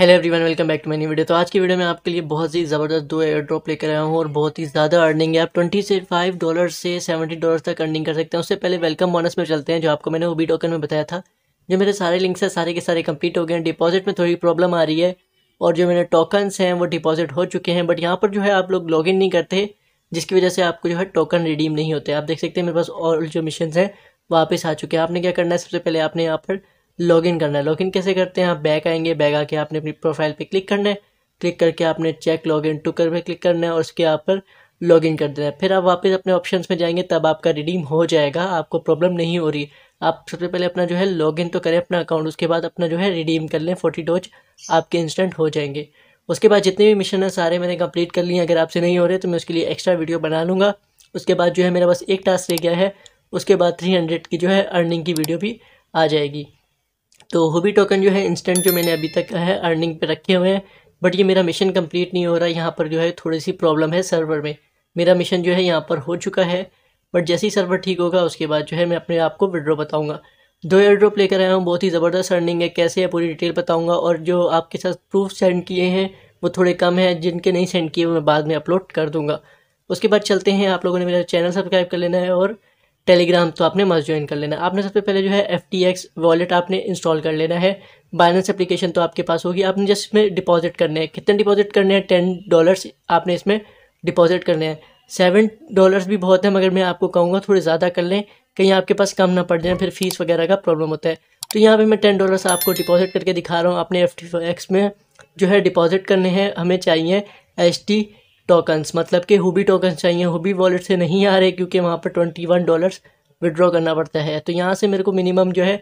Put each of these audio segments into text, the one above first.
hello everyone welcome back to many video तो आज की वीडियो में आपके लिए बहुत ही ज़बरदस्त दो एयर ड्रॉप लेकर आया हूँ और बहुत ही ज़्यादा अर्निंग है आप 20 से 5 डॉलर से 70 डॉलर तक अर्निंग कर सकते हैं उससे पहले वेलकम बोनस में चलते हैं जो आपको मैंने वो बी टोकन में बताया था जो मेरे सारे लिंक्स हैं सारे के सारे कंप्लीट हो गए हैं डिपॉजिट में थोड़ी प्रॉब्लम आ रही है और जो मेरे टोकन्स हैं वो डिपॉजिट हो चुके हैं बट यहाँ पर जो है आप लोग लॉग नहीं करते जिसकी वजह से आपको जो है टोकन रिडीम नहीं होते आप देख सकते हैं मेरे पास और जो मिशन हैं वापस आ चुके हैं आपने क्या करना है सबसे पहले आपने यहाँ पर लॉगिन करना है लॉगिन कैसे करते हैं आप बैक आएंगे बैक आके आपने अपनी प्रोफाइल पे क्लिक करना है क्लिक करके आपने चेक लॉगिन टू कर पे क्लिक करना है और उसके आप पर लॉगिन कर देना है फिर आप वापस अपने ऑप्शंस में जाएंगे तब आपका रिडीम हो जाएगा आपको प्रॉब्लम नहीं हो रही आप सबसे पहले अपना जो है लॉगिन तो करें अपना अकाउंट उसके बाद अपना जो है रिडीम कर लें फोर्टी डोज आपके इंस्टेंट हो जाएंगे उसके बाद जितने भी मिशन हैं सारे मैंने कंप्लीट कर लिए अगर आपसे नहीं हो रहे तो मैं उसके लिए एक्स्ट्रा वीडियो बना लूँगा उसके बाद जो है मेरा बस एक टास्क रह गया है उसके बाद थ्री हंड्रेड की जो है अर्निंग की वीडियो भी आ जाएगी तो होबी टोकन जो है इंस्टेंट जो मैंने अभी तक है अर्निंग पे रखे हुए हैं बट ये मेरा मिशन कंप्लीट नहीं हो रहा है यहाँ पर जो है थोड़ी सी प्रॉब्लम है सर्वर में मेरा मिशन जो है यहाँ पर हो चुका है बट जैसे ही सर्वर ठीक होगा उसके बाद जो है मैं अपने आप को विड्रॉ बताऊँगा दो एयर ड्रॉप लेकर आया हूँ बहुत ही ज़बरदस्त अर्निंग है कैसे है पूरी डिटेल बताऊँगा और जो आपके साथ प्रूफ सेंड किए हैं वो थोड़े कम हैं जिनके नहीं सेंड किए मैं बाद में अपलोड कर दूँगा उसके बाद चलते हैं आप लोगों ने मेरा चैनल सब्सक्राइब कर लेना है और टेलीग्राम तो आपने मस्ट ज्वाइन कर लेना आपने सबसे पहले जो है एफ टी एक्स वॉलेट आपने इंस्टॉल कर लेना है बाइनेंस एप्लीकेशन तो आपके पास होगी आपने जस्ट इसमें डिपॉजिट करने हैं कितने डिपॉजिट करने हैं टेन डॉलर्स आपने इसमें डिपॉजिट करने हैं सेवन डॉलर्स भी बहुत है मगर मैं आपको कहूँगा थोड़े ज़्यादा कर लें कहीं आपके पास कम ना पड़ जाए फिर फीस वगैरह का प्रॉब्लम होता है तो यहाँ पर मैं टेन डॉलर्स आपको डिपॉजिट करके दिखा रहा हूँ अपने एफ टी एक्स में जो है डिपॉजिट करने हैं हमें चाहिए एच टी टोकन्स मतलब कि हुबी टोकन्स चाहिए हुबी वॉलेट से नहीं आ रहे क्योंकि वहाँ पर ट्वेंटी वन डॉलर्स विड्रॉ करना पड़ता है तो यहाँ से मेरे को मिनिमम जो है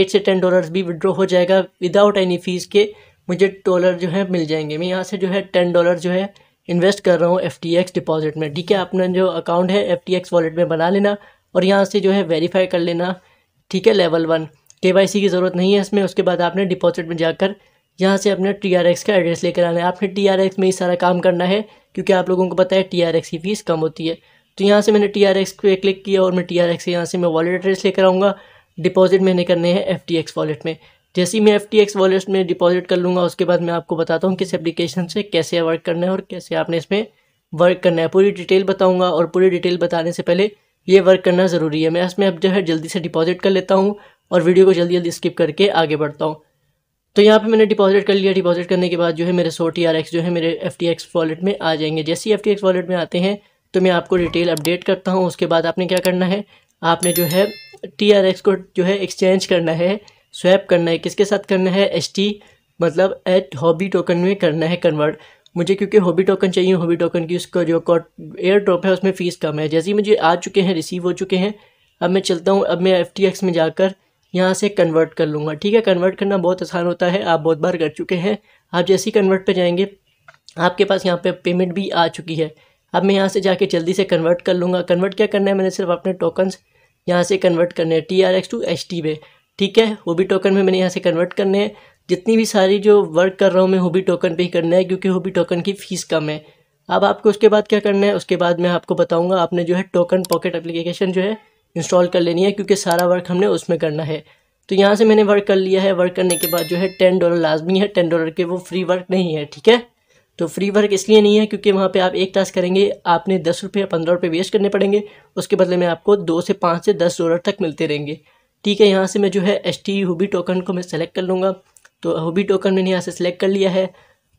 एट से टेन डॉलर्स भी विड्रॉ हो जाएगा विदाउट एनी फ़ीस के मुझे डॉलर जो है मिल जाएंगे मैं यहाँ से जो है टेन डॉलर जो है इन्वेस्ट कर रहा हूँ एफ डिपॉजिट में ठीक है अपना जो अकाउंट है एफ वॉलेट में बना लेना और यहाँ से जो है वेरीफाई कर लेना ठीक है लेवल वन के की ज़रूरत नहीं है इसमें उसके बाद आपने डिपॉजिट में जाकर यहाँ से अपने टी का एड्रेस लेकर आना है आपने टी में ही सारा काम करना है क्योंकि आप लोगों को पता है टी आर की फ़ीस कम होती है तो यहाँ से मैंने टी आर एक्स पे क्लिक किया और मैं टी आर एक्स से यहाँ से मैं वॉलेट एड्रेस लेकर आऊँगा डिपॉजिट मैंने करने हैं एफ टी एक्स वॉलेट में जैसे ही मैं एफ टी एक्स वॉलेट में डिपॉजिट कर लूँगा उसके बाद मैं आपको बताता हूँ किस एप्लीकेशन से कैसे वर्क करना है और कैसे आपने इसमें वर्क करना है पूरी डिटेल बताऊँगा और पूरी डिटेल बताने से पहले ये वर्क करना ज़रूरी है मैं इसमें अब जो है जल्दी से डिपॉजिट कर लेता हूँ और वीडियो को जल्दी जल्दी स्किप करके आगे बढ़ता हूँ तो यहाँ पे मैंने डिपॉजिट कर लिया डिपॉजिट करने के बाद जो है मेरे सौ टी आर एक्स जो है मेरे एफ टी एक्स वॉलेट में आ जाएंगे जैसे ही एफ टी एक्स वॉलेट में आते हैं तो मैं आपको डिटेल अपडेट करता हूँ उसके बाद आपने क्या करना है आपने जो है टी आर एक्स को जो है एक्सचेंज करना है स्वैप करना है किसके साथ करना है एस टी मतलब एट हॉबी टोकन में करना है कन्वर्ट मुझे क्योंकि हॉबी टोकन चाहिए हॉबी टोकन की उसका जो कॉट एयर ड्रॉप है उसमें फ़ीस कम है जैसे ही मुझे आ चुके हैं रिसीव हो चुके हैं अब मैं चलता हूँ अब मैं एफ में जाकर यहाँ से कन्वर्ट कर लूँगा ठीक है कन्वर्ट करना बहुत आसान होता है आप बहुत बार कर चुके हैं आप जैसे ही कन्वर्ट पर जाएंगे आपके पास यहाँ पे पेमेंट भी आ चुकी है अब मैं यहाँ से जाके जल्दी से कन्वर्ट कर लूँगा कन्वर्ट क्या करना है मैंने सिर्फ अपने टोकन्स यहाँ से कन्वर्ट करने हैं T R X to H T पे ठीक है होबी टोकन में मैंने यहाँ से कन्वर्ट करने हैं जितनी भी सारी जो वर्क कर रहा हूँ मैं होबी टोकन पर ही करना है क्योंकि होबी टोकन की फ़ीस कम है अब आपको उसके बाद क्या करना है उसके बाद मैं आपको बताऊँगा आपने जो है टोकन पॉकेट अप्लीकेशन जो है इंस्टॉल कर लेनी है क्योंकि सारा वर्क हमने उसमें करना है तो यहाँ से मैंने वर्क कर लिया है वर्क करने के बाद जो है टेन डॉलर लाजमी है टेन डॉलर के वो फ्री वर्क नहीं है ठीक है तो फ्री वर्क इसलिए नहीं है क्योंकि वहाँ पे आप एक टास्क करेंगे आपने दस रुपये पंद्रह रुपये वेस्ट करने पड़ेंगे उसके बदले में आपको दो से पाँच से दस डॉलर तक मिलते रहेंगे ठीक है यहाँ से मैं जो है एस टी हुबी टोकन को मैं सेलेक्ट कर लूँगा तो हुबी टोकन मैंने यहाँ से सेलेक्ट कर लिया है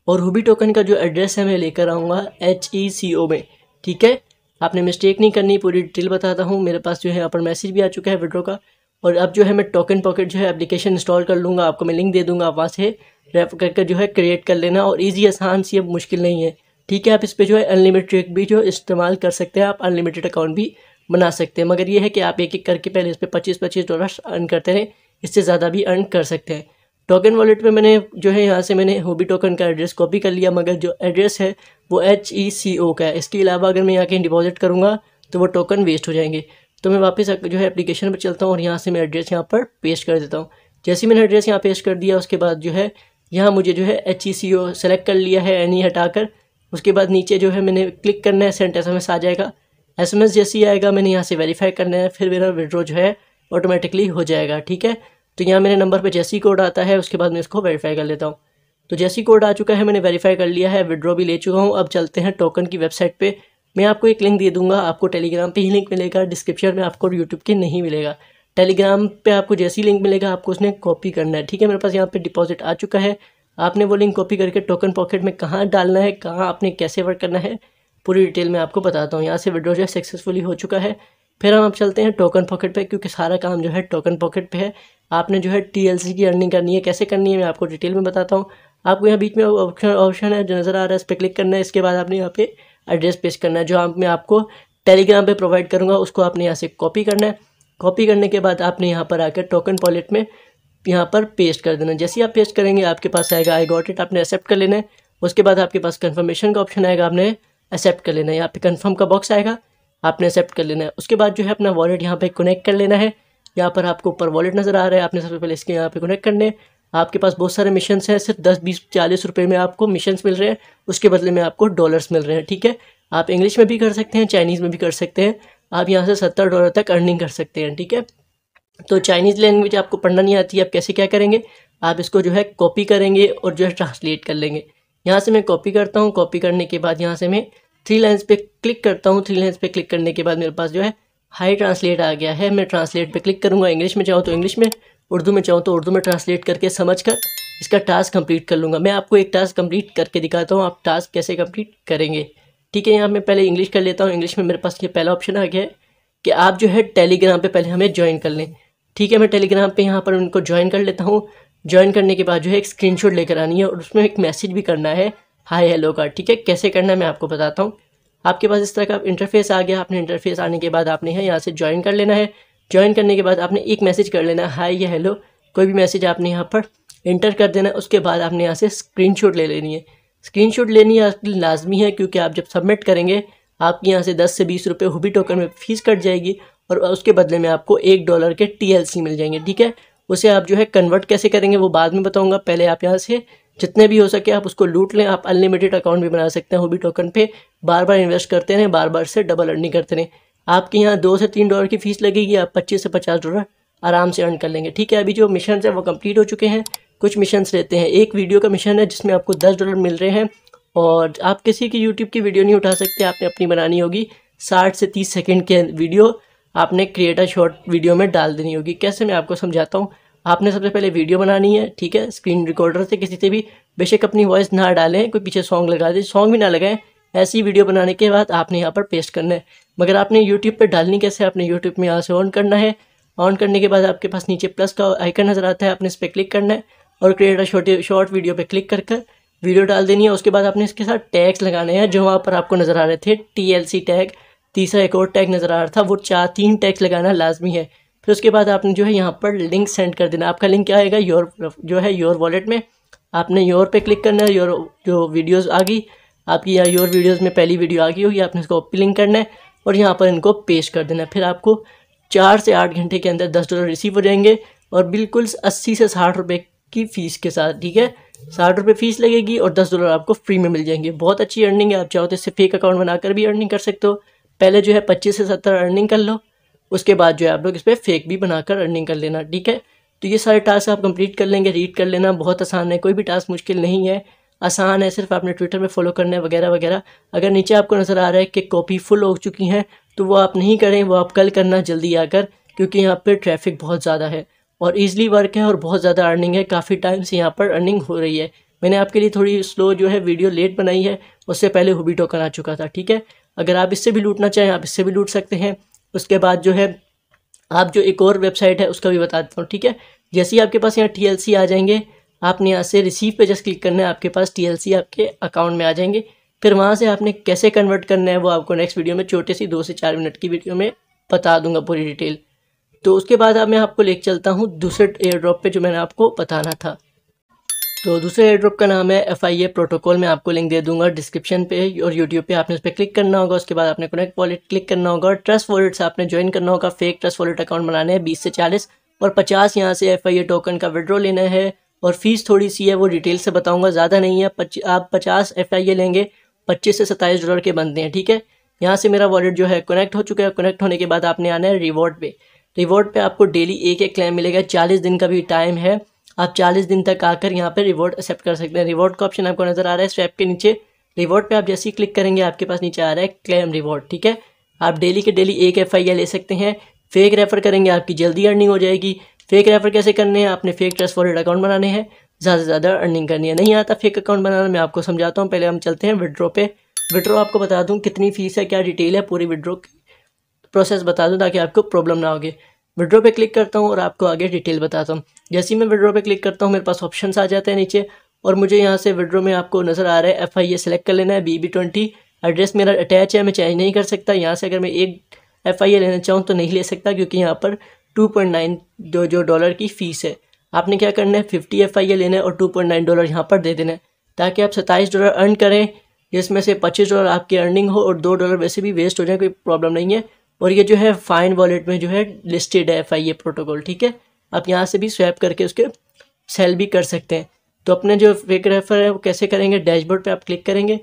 और हुबी टोकन का जो एड्रेस है मैं लेकर आऊँगा एच ई सी ओ में ठीक है आपने मिस्टेक नहीं करनी पूरी डिटेल बताता हूँ मेरे पास जो है यहाँ पर मैसेज भी आ चुका है विड्रो का और अब जो है मैं टोकन पॉकेट जो है एप्लीकेशन इंस्टॉल कर लूँगा आपको मैं लिंक दे दूँगा आप वहाँ से रेफर करके जो है क्रिएट कर लेना और ईजी आसान सी अब मुश्किल नहीं है ठीक है आप इस पर जो है अनलिमिटेड भी जो इस्तेमाल कर सकते हैं आप अनलिमिटेड अकाउंट भी बना सकते हैं मगर ये है कि आप एक एक करके पहले इस पर पच्चीस पच्चीस डॉलर अर्न करते रहें इससे ज़्यादा भी अर्न कर सकते हैं टोकन वॉलेट में मैंने जो है यहाँ से मैंने होबी टोकन का एड्रेस कॉपी कर लिया मगर जो एड्रेस है वो एच ई सी ओ का है इसके अलावा अगर मैं यहाँ कहीं डिपॉजिट करूँगा तो वो टोकन वेस्ट हो जाएंगे तो मैं वापस जो है एप्लीकेशन पर चलता हूँ और यहाँ से मैं एड्रेस यहाँ पर पेस्ट कर देता हूँ जैसे मैंने एड्रेस यहाँ पेस्ट कर दिया उसके बाद जो है यहाँ मुझे जो है एच ई सी ओ सेलेक्ट कर लिया है एनी हटाकर उसके बाद नीचे जो है मैंने क्लिक करना है सेंट एस एम एस आ जाएगा एस एम एस जैसे ही आएगा मैंने यहाँ से वेरीफाई करना है फिर मेरा विड्रो जो है ऑटोमेटिकली हो जाएगा ठीक है तो यहाँ मेरे नंबर पर जैसे ही कोड आता है उसके बाद मैं इसको वेरीफाई कर लेता हूँ तो जैसी कोड आ चुका है मैंने वेरीफाई कर लिया है विड्रॉ भी ले चुका हूँ अब चलते हैं टोकन की वेबसाइट पे मैं आपको एक लिंक दे दूंगा आपको टेलीग्राम पे ही लिंक मिलेगा डिस्क्रिप्शन में आपको यूट्यूब के नहीं मिलेगा टेलीग्राम पे आपको जैसी लिंक मिलेगा आपको उसने कॉपी करना है ठीक है मेरे पास यहाँ पे डिपॉजिट आ चुका है आपने वो लिंक कॉपी करके टोकन पॉकेट में कहाँ डालना है कहाँ आपने कैसे वर्क करना है पूरी डिटेल में आपको बताता हूँ यहाँ से विड्रॉ जो है सक्सेसफुली हो चुका है फिर हम आप चलते हैं टोकन पॉकेट पे क्योंकि सारा काम जो है टोकन पॉकेट पे है आपने जो है टी की अर्निंग करनी है कैसे करनी है मैं आपको डिटेल में बताता हूँ आपको यहाँ बीच में ऑप्शन ऑप्शन है जो नज़र आ रहा है इस पर क्लिक करना है इसके बाद आपने यहाँ पे एड्रेस पेश करना है जो आप मैं आपको टेलीग्राम पे प्रोवाइड करूँगा उसको आपने यहाँ से कॉपी करना है कॉपी करने के बाद आपने यहाँ पर आकर टोकन पॉलेट में यहाँ पर पेस्ट कर देना जैसे ही आप पेस्ट करेंगे आपके पास आएगा आई गॉट इट आपने एक्सेप्ट कर लेना है उसके बाद आपके पास कन्फर्मेशन का ऑप्शन आएगा आपने एक्सेप्ट कर लेना है यहाँ पर कन्फर्म का बॉक्स आएगा आपने एक्सेप्ट कर लेना है उसके बाद जो है अपना वॉलेट यहाँ पर कनेक्ट कर लेना है यहाँ पर आपको ऊपर वॉलेट नज़र आ रहा है आपने सबसे पहले इसके यहाँ पर कनेक्ट करने आपके पास बहुत सारे मिशन हैं सिर्फ दस बीस चालीस रुपये में आपको मिशन मिल रहे हैं उसके बदले में आपको डॉलर्स मिल रहे हैं ठीक है आप इंग्लिश में भी कर सकते हैं चाइनीज़ में भी कर सकते हैं आप यहाँ से सत्तर डॉलर तक अर्निंग कर सकते हैं ठीक है तो चाइनीज़ लैंग्वेज आपको पढ़ना नहीं आती आप कैसे क्या करेंगे आप इसको जो है कॉपी करेंगे और जो है ट्रांसलेट कर लेंगे यहाँ से मैं कॉपी करता हूँ कॉपी करने के बाद यहाँ से मैं थ्री लाइन्स पे क्लिक करता हूँ थ्री लाइन्स पे क्लिक करने के बाद मेरे पास जो है हाई ट्रांसलेट आ गया है मैं ट्रांसलेट पे क्लिक करूँगा इंग्लिश में चाहूँ तो इंग्लिश में उर्दू में चाहूँ तो उर्दू में ट्रांसलेट करके समझ कर इसका टास्क कंप्लीट कर लूँगा मैं आपको एक टास्क कंप्लीट करके दिखाता हूँ आप टास्क कैसे कंप्लीट करेंगे ठीक है यहाँ मैं पहले इंग्लिश कर लेता हूँ इंग्लिश में मेरे पास ये पहला ऑप्शन आ गया है कि आप जो है टेलीग्राम पे पहले हमें ज्वाइन कर लें ठीक है मैं टेलीग्राम पे यहाँ पर उनको ज्वाइन कर लेता हूँ ज्वाइन करने के बाद जो है एक स्क्रीन लेकर आनी है और उसमें एक मैसेज भी करना है हाई हेलो का ठीक है कैसे करना है मैं आपको बताता हूँ आपके पास इस तरह का इंटरफेस आ गया आपने इंटरफेस आने के बाद आपने यहाँ से ज्वाइन कर लेना है ज्वाइन करने के बाद आपने एक मैसेज कर लेना हाई या हेलो कोई भी मैसेज आपने यहाँ पर इंटर कर देना उसके बाद आपने यहाँ से स्क्रीन ले लेनी है स्क्रीन लेनी आपकी लाजमी है क्योंकि आप जब सबमिट करेंगे आपके यहाँ से दस से बीस रुपये हुबी टोकन में फ़ीस कट जाएगी और उसके बदले में आपको एक डॉलर के टी मिल जाएंगे ठीक है उसे आप जो है कन्वर्ट कैसे करेंगे वो बाद में बताऊँगा पहले आप यहाँ से जितने भी हो सके आप उसको लूट लें आप अनलिमिटेड अकाउंट भी बना सकते हैं हुबी टोकन पे बार बार इन्वेस्ट करते रहें बार बार से डबल अर्निंग करते रहें आपके यहाँ दो से तीन डॉलर की फ़ीस लगेगी आप पच्चीस से पचास डॉलर आराम से अर्न कर लेंगे ठीक है अभी जो मिशन है वो कम्प्लीट हो चुके हैं कुछ मिशन रहते हैं एक वीडियो का मिशन है जिसमें आपको दस डॉलर मिल रहे हैं और आप किसी की यूट्यूब की वीडियो नहीं उठा सकते आपने अपनी बनानी होगी साठ से तीस सेकेंड के वीडियो आपने क्रिएटर शॉर्ट वीडियो में डाल देनी होगी कैसे मैं आपको समझाता हूँ आपने सबसे पहले वीडियो बनानी है ठीक है स्क्रीन रिकॉर्डर से किसी से भी बेशक अपनी वॉइस ना डालें कोई पीछे सॉन्ग लगा दे सॉन्ग भी ना लगाएं ऐसी वीडियो बनाने के बाद आपने यहाँ पर पेस्ट करना है मगर आपने यूट्यूब पर डालनी कैसे आपने यूट्यूब में यहाँ से ऑन करना है ऑन करने के बाद आपके पास नीचे प्लस का आइकन नज़र आता है आपने इस पर क्लिक करना है और क्रिएटर अ छोटे शॉर्ट वीडियो पे क्लिक कर वीडियो डाल देनी है उसके बाद आपने इसके साथ टैग्स लगाने हैं जो वहाँ पर आपको नज़र आ रहे थे टी टैग तीसरा एक और टैग नज़र आ रहा था वो चार तीन टैग्स लगाना लाजमी है फिर उसके बाद आपने जो है यहाँ पर लिंक सेंड कर देना आपका लिंक क्या आएगा योर जो है योर वॉलेट में आपने योर पे क्लिक करना है योर जो वीडियोस आ गई आपकी या योर वीडियोस में पहली वीडियो आ गई होगी आपने उसको लिंक करना है और यहाँ पर इनको पेश कर देना फिर आपको चार से आठ घंटे के अंदर दस डॉलर रिसीव हो जाएंगे और बिल्कुल अस्सी से साठ रुपये की फ़ीस के साथ ठीक है साठ रुपये फ़ीस लगेगी और दस डॉलर आपको फ्री में मिल जाएंगे बहुत अच्छी अर्निंग है आप चाहो तो इससे फेक अकाउंट बनाकर भी अर्निंग कर सकते हो पहले जो है पच्चीस से सत्तर अर्निंग कर लो उसके बाद जो है आप लोग इस पर फेक भी बनाकर अर्निंग कर लेना ठीक है तो ये सारे टास्क आप कंप्लीट कर लेंगे रीड कर लेना बहुत आसान है कोई भी टास्क मुश्किल नहीं है आसान है सिर्फ आपने ट्विटर में फॉलो करने वगैरह वगैरह अगर नीचे आपको नज़र आ रहा है कि कॉपी फुल हो चुकी हैं तो वो आप नहीं करें वो आप कल करना जल्दी आकर क्योंकि यहाँ पर ट्रैफिक बहुत ज़्यादा है और ईजिली वर्क है और बहुत ज़्यादा अर्निंग है काफ़ी टाइम से यहाँ पर अर्निंग हो रही है मैंने आपके लिए थोड़ी स्लो जो है वीडियो लेट बनाई है उससे पहले हुबी टोकन आ चुका था ठीक है अगर आप इससे भी लूटना चाहें आप इससे भी लूट सकते हैं उसके बाद जो है आप जो एक और वेबसाइट है उसका भी बता देता हूँ ठीक है जैसे ही आपके पास यहाँ टी आ जाएंगे आपने यहाँ से रिसीव पे जस्ट क्लिक करना है आपके पास सी आपके अकाउंट में आ जाएंगे फिर वहाँ से आपने कैसे कन्वर्ट करना है वो आपको नेक्स्ट वीडियो में छोटे सी दो से चार मिनट की वीडियो में बता दूंगा पूरी डिटेल तो उसके बाद अब मैं आपको लेकर चलता हूँ दूसरे एयर ड्रॉप पर जो मैंने आपको बताना था तो दूसरे एयर ड्रॉप का नाम है एफ आई ए प्रोटोकॉल मैं आपको लिंक दे दूंगा डिस्क्रिप्शन पे और यूट्यूब पे आपने उस पर क्लिक करना होगा उसके बाद आपने कनेक्ट वॉलेट क्लिक करना होगा और ट्रस्ट वॉलेट से आपने ज्वाइन करना होगा फेक ट्रस्ट वॉलेट अकाउंट बनाना है बीस से चालीस और पचास यहाँ से एफ आई ए टोकन का विड्रॉ लेना है और फ़ीस थोड़ी सी है वो डिटेल से बताऊँगा ज़्यादा नहीं है पच, आप पचास एफ आई ए लेंगे पच्चीस से सत्ताईस डॉलर के बनते हैं ठीक है यहाँ से मेरा वॉलेट जो है कनेक्ट हो चुका है कनेक्ट होने के बाद आपने आना है रिवॉर्ड पे रिवॉर्ड पे आपको डेली एक एक क्लेम मिलेगा चालीस दिन का भी टाइम है आप चालीस दिन तक आकर यहाँ पर रिवॉर्ड एक्सेप्ट कर सकते हैं रिवॉर्ड का ऑप्शन आपको नज़र आ रहा है स्वैप के नीचे रिवॉर्ड पर आप जैसे ही क्लिक करेंगे आपके पास नीचे आ रहा है क्लेम रिवॉर्ड ठीक है आप डेली के डेली एक एफ ले सकते हैं फेक रेफर करेंगे आपकी जल्दी अर्निंग हो जाएगी फेक रेफर कैसे करने हैं आपने फेक ट्रस्ट वॉलेट अकाउंट बनाने हैं ज़्यादा से ज़्यादा अर्निंग करनी है नहीं आता फेक अकाउंट बनाना मैं आपको समझाता हूँ पहले हम चलते हैं विड्रो पे विड्रो आपको बता दूँ कितनी फ़ीस है क्या डिटेल है पूरी विड्रो की प्रोसेस बता दूँ ताकि आपको प्रॉब्लम ना होगी विड्रो पे क्लिक करता हूँ और आपको आगे डिटेल बताता हूँ जैसे ही मैं विड्रो पे क्लिक करता हूँ मेरे पास ऑप्शन आ जाते हैं नीचे और मुझे यहाँ से विड्रो में आपको नज़र आ रहा है एफ आई ए सेलेक्ट कर लेना है बी बी ट्वेंटी एड्रेस मेरा अटैच है मैं चेंज नहीं कर सकता यहाँ से अगर मैं एक एफ आई ए लेना चाहूँ तो नहीं ले सकता क्योंकि यहाँ पर टू पॉइंट नाइन जो जो डॉलर की फ़ीस है आपने क्या करना है फिफ्टी एफ आई ए लेना है और टू पॉइंट नाइन डॉलर यहाँ पर दे देना है ताकि आप सत्ताईस डॉलर अर्न करें जिसमें से पच्चीस डॉलर आपकी अर्निंग हो और दो डॉलर वैसे भी वेस्ट हो जाए कोई प्रॉब्लम नहीं है और ये जो है फाइन वॉलेट में जो है लिस्टेड है एफ आई ए प्रोटोकॉल ठीक है आप यहाँ से भी स्वैप करके उसके सेल भी कर सकते हैं तो अपने जो फेक रेफर है वो कैसे करेंगे डैशबोर्ड पर आप क्लिक करेंगे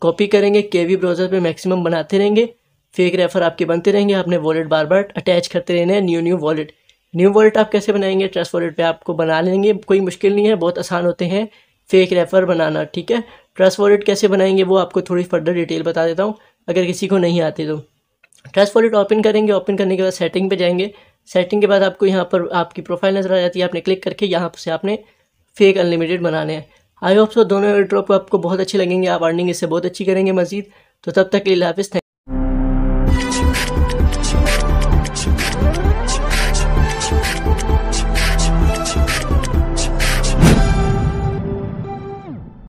कॉपी करेंगे के वी ब्राउज़र पर मैक्सिमम बनाते रहेंगे फेक रेफर आपके बनते रहेंगे आपने वॉलेट बार बार अटैच करते रहने हैं new new wallet new wallet आप कैसे बनाएंगे ट्रस्ट वॉलेट पे आपको बना लेंगे कोई मुश्किल नहीं है बहुत आसान होते हैं फेक रेफर बनाना ठीक है ट्रस्ट वॉलेट कैसे बनाएंगे वो आपको थोड़ी फर्दर डिटेल बता देता हूँ अगर किसी को नहीं आती तो ट्रस्ट वॉलेट ओपन करेंगे ओपन करने के बाद सेटिंग पे जाएंगे सेटिंग के बाद आपको यहाँ पर आपकी प्रोफाइल नज़र आ जाती है आपने क्लिक करके यहाँ से आपने फेक अनलिमिटेड बनाने हैं आई होप सो दोनों ड्रॉप आपको बहुत अच्छे लगेंगे आप अर्निंग इससे बहुत अच्छी करेंगे मजीद तो तब तक के लिए हाफिज़